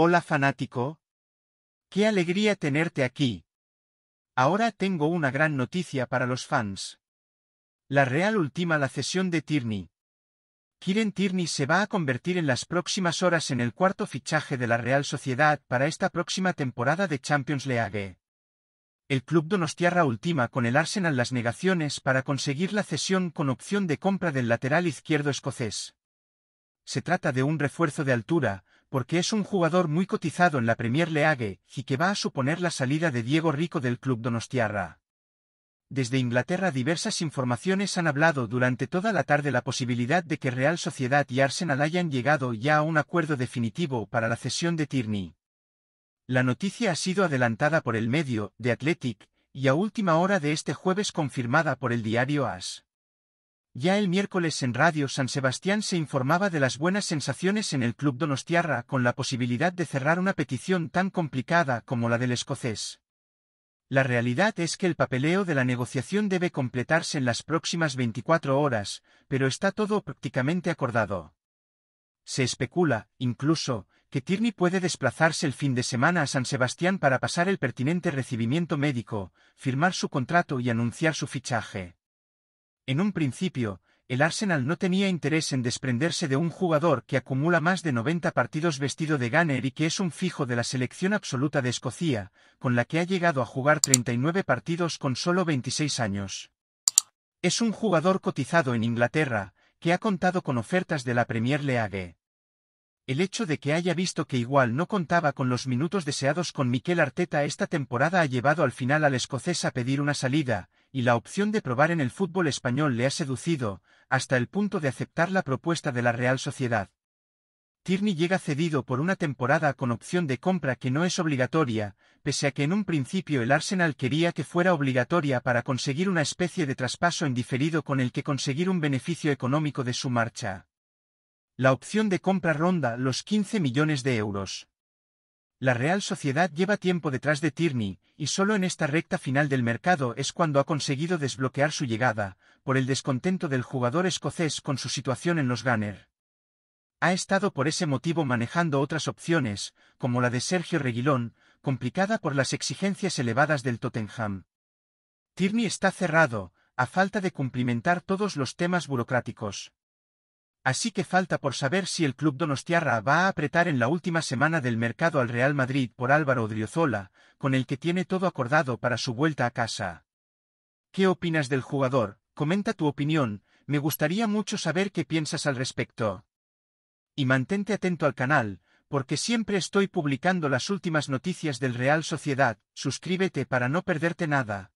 Hola fanático. Qué alegría tenerte aquí. Ahora tengo una gran noticia para los fans. La Real ultima la cesión de Tierney. Kiren Tierney se va a convertir en las próximas horas en el cuarto fichaje de la Real Sociedad para esta próxima temporada de Champions League. El club donostiarra ultima con el Arsenal las negaciones para conseguir la cesión con opción de compra del lateral izquierdo escocés. Se trata de un refuerzo de altura, porque es un jugador muy cotizado en la Premier League y que va a suponer la salida de Diego Rico del club donostiarra. Desde Inglaterra diversas informaciones han hablado durante toda la tarde la posibilidad de que Real Sociedad y Arsenal hayan llegado ya a un acuerdo definitivo para la cesión de Tierney. La noticia ha sido adelantada por el medio, The Athletic, y a última hora de este jueves confirmada por el diario AS. Ya el miércoles en Radio San Sebastián se informaba de las buenas sensaciones en el club Donostiarra con la posibilidad de cerrar una petición tan complicada como la del escocés. La realidad es que el papeleo de la negociación debe completarse en las próximas 24 horas, pero está todo prácticamente acordado. Se especula, incluso, que Tierney puede desplazarse el fin de semana a San Sebastián para pasar el pertinente recibimiento médico, firmar su contrato y anunciar su fichaje. En un principio, el Arsenal no tenía interés en desprenderse de un jugador que acumula más de 90 partidos vestido de gunner y que es un fijo de la selección absoluta de Escocia, con la que ha llegado a jugar 39 partidos con solo 26 años. Es un jugador cotizado en Inglaterra, que ha contado con ofertas de la Premier League. El hecho de que haya visto que igual no contaba con los minutos deseados con Miquel Arteta esta temporada ha llevado al final al escocés a pedir una salida, y la opción de probar en el fútbol español le ha seducido, hasta el punto de aceptar la propuesta de la Real Sociedad. Tierney llega cedido por una temporada con opción de compra que no es obligatoria, pese a que en un principio el Arsenal quería que fuera obligatoria para conseguir una especie de traspaso indiferido con el que conseguir un beneficio económico de su marcha. La opción de compra ronda los 15 millones de euros. La Real Sociedad lleva tiempo detrás de Tierney, y solo en esta recta final del mercado es cuando ha conseguido desbloquear su llegada, por el descontento del jugador escocés con su situación en los Gunner. Ha estado por ese motivo manejando otras opciones, como la de Sergio Reguilón, complicada por las exigencias elevadas del Tottenham. Tierney está cerrado, a falta de cumplimentar todos los temas burocráticos. Así que falta por saber si el club donostiarra va a apretar en la última semana del mercado al Real Madrid por Álvaro Driozola, con el que tiene todo acordado para su vuelta a casa. ¿Qué opinas del jugador? Comenta tu opinión, me gustaría mucho saber qué piensas al respecto. Y mantente atento al canal, porque siempre estoy publicando las últimas noticias del Real Sociedad, suscríbete para no perderte nada.